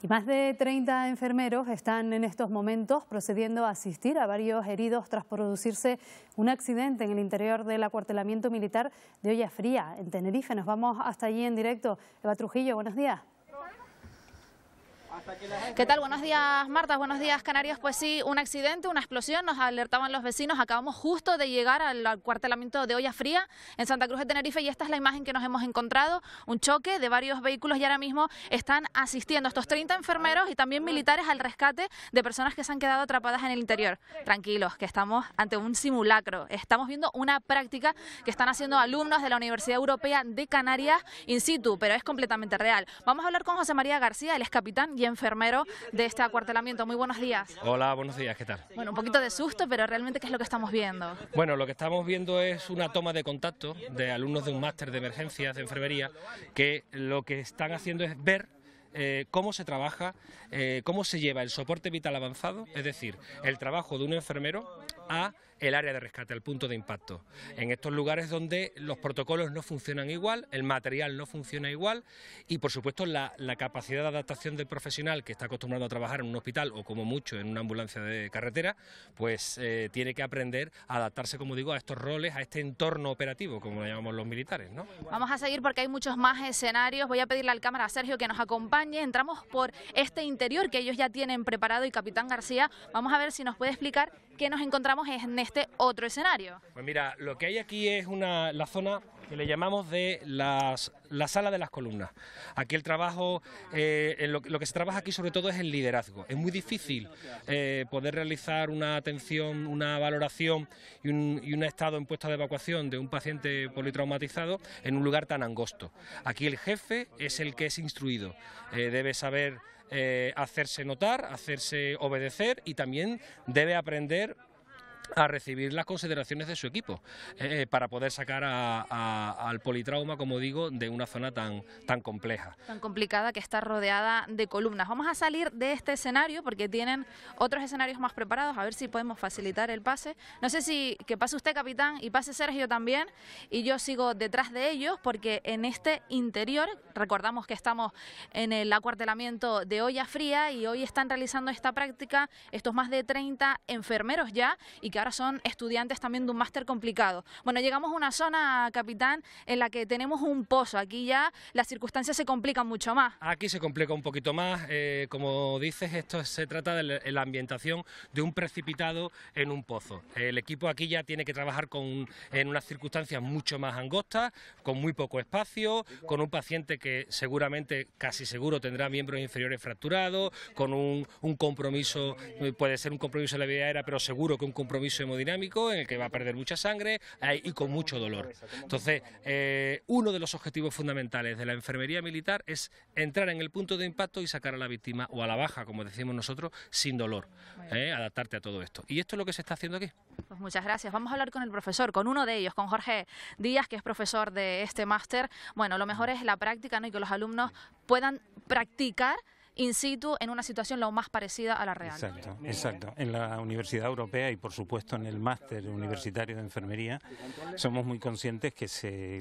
Y más de 30 enfermeros están en estos momentos procediendo a asistir a varios heridos tras producirse un accidente en el interior del acuartelamiento militar de Olla Fría, en Tenerife. Nos vamos hasta allí en directo. Eva Trujillo, buenos días. ¿Qué tal? Buenos días, Marta. Buenos días, Canarias. Pues sí, un accidente, una explosión, nos alertaban los vecinos. Acabamos justo de llegar al cuartelamiento de Olla Fría en Santa Cruz de Tenerife y esta es la imagen que nos hemos encontrado. Un choque de varios vehículos y ahora mismo están asistiendo estos 30 enfermeros y también militares al rescate de personas que se han quedado atrapadas en el interior. Tranquilos, que estamos ante un simulacro. Estamos viendo una práctica que están haciendo alumnos de la Universidad Europea de Canarias in situ, pero es completamente real. Vamos a hablar con José María García, el es capitán y enfermero de este acuartelamiento. Muy buenos días. Hola, buenos días, ¿qué tal? Bueno, un poquito de susto, pero realmente, ¿qué es lo que estamos viendo? Bueno, lo que estamos viendo es una toma de contacto de alumnos de un máster de emergencias de enfermería que lo que están haciendo es ver eh, cómo se trabaja, eh, cómo se lleva el soporte vital avanzado, es decir, el trabajo de un enfermero a el área de rescate, al punto de impacto. En estos lugares donde los protocolos no funcionan igual, el material no funciona igual y, por supuesto, la, capacidad de adaptación del profesional que está acostumbrado a trabajar en un hospital o, como mucho, en una ambulancia de carretera, pues eh, tiene que aprender a adaptarse, como digo, a estos roles, a este entorno operativo, como lo llamamos los militares. Vamos a seguir porque hay muchos más escenarios. Voy a pedirle al cámara a Sergio que nos acompañe. Entramos por este interior que ellos ya tienen preparado y Capitán García, vamos a ver si nos puede explicar que nos encontramos en este otro escenario. Pues mira, lo que hay aquí es una, la zona que le llamamos de la sala de las columnas. Aquí el trabajo, eh, lo, que se trabaja aquí sobre todo es el liderazgo. Es muy difícil eh, poder realizar una atención, una valoración y un, estado en puesta de evacuación de un paciente politraumatizado en un lugar tan angosto. Aquí el jefe es el que es instruido, eh, debe saber eh, hacerse notar, hacerse obedecer y también debe aprender a recibir las consideraciones de su equipo eh, para poder sacar a, al politrauma, como digo, de una zona tan, tan compleja. Tan complicada que está rodeada de columnas. Vamos a salir de este escenario porque tienen otros escenarios más preparados, a ver si podemos facilitar el pase. No sé si que pase usted, capitán, y pase Sergio también, y yo sigo detrás de ellos porque en este interior, recordamos que estamos en el acuartelamiento de olla fría y hoy están realizando esta práctica estos más de 30 enfermeros ya y que ahora son estudiantes también de un máster complicado. Bueno, llegamos a una zona, capitán, en la que tenemos un pozo. Aquí ya las circunstancias se complican mucho más. Aquí se complica un poquito más. Eh, como dices, esto se trata de la ambientación de un precipitado en un pozo. El equipo aquí ya tiene que trabajar con, en unas circunstancias mucho más angostas, con muy poco espacio, con un paciente que seguramente, casi seguro, tendrá miembros inferiores fracturados, con un, un compromiso, eh, puede ser un compromiso de la vida aérea, pero seguro que un compromiso hemodinámico en el que va a perder mucha sangre eh, y con mucho dolor. Entonces, eh, uno de los objetivos fundamentales de la enfermería militar es entrar en el punto de impacto y sacar a la víctima o a la baja, como decimos nosotros, sin dolor, eh, adaptarte a todo esto. Y esto es lo que se está haciendo aquí. Pues muchas gracias. Vamos a hablar con el profesor, con uno de ellos, con Jorge Díaz, que es profesor de este máster. Bueno, lo mejor es la práctica ¿no? y que los alumnos puedan practicar in situ en una situación lo más parecida a la real. Exacto, exacto. En la Universidad Europea y por supuesto en el máster universitario de enfermería somos muy conscientes que se,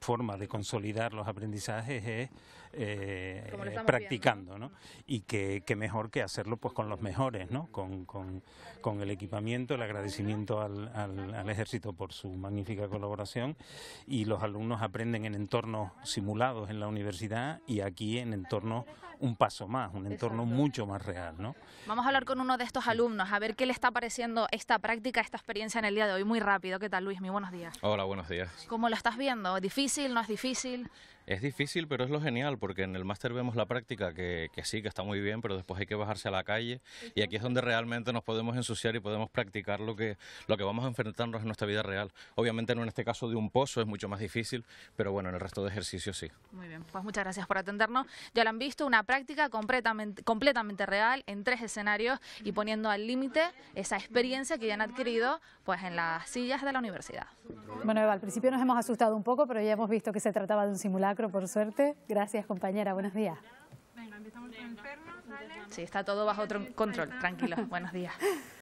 forma de consolidar los aprendizajes es eh, practicando, ¿no? Y que, mejor que hacerlo pues con los mejores, ¿no? Con, el equipamiento, el agradecimiento al, ejército por su magnífica colaboración y los alumnos aprenden en entornos simulados en la universidad y aquí en entornos un paso más, un entorno mucho más real. ¿no? Vamos a hablar con uno de estos alumnos, a ver qué le está pareciendo esta práctica, esta experiencia en el día de hoy, muy rápido. ¿Qué tal, Luis? Muy buenos días. Hola, buenos días. ¿Cómo lo estás viendo? ¿Difícil? ¿No es difícil? Es difícil, pero es lo genial, porque en el máster vemos la práctica, que, sí, que está muy bien, pero después hay que bajarse a la calle y aquí es donde realmente nos podemos ensuciar y podemos practicar lo que, lo que vamos a enfrentarnos en nuestra vida real. Obviamente no en este caso de un pozo es mucho más difícil, pero bueno, en el resto de ejercicios sí. Muy bien, pues muchas gracias por atendernos. Ya lo han visto, una práctica completamente, completamente real en tres escenarios y poniendo al límite esa experiencia que ya han adquirido pues en las sillas de la universidad. Bueno, Eva, al principio nos hemos asustado un poco, pero ya hemos visto que se trataba de un simulacro, por suerte. Gracias, compañera. Buenos días. Sí, está todo bajo control. Tranquilos. Buenos días.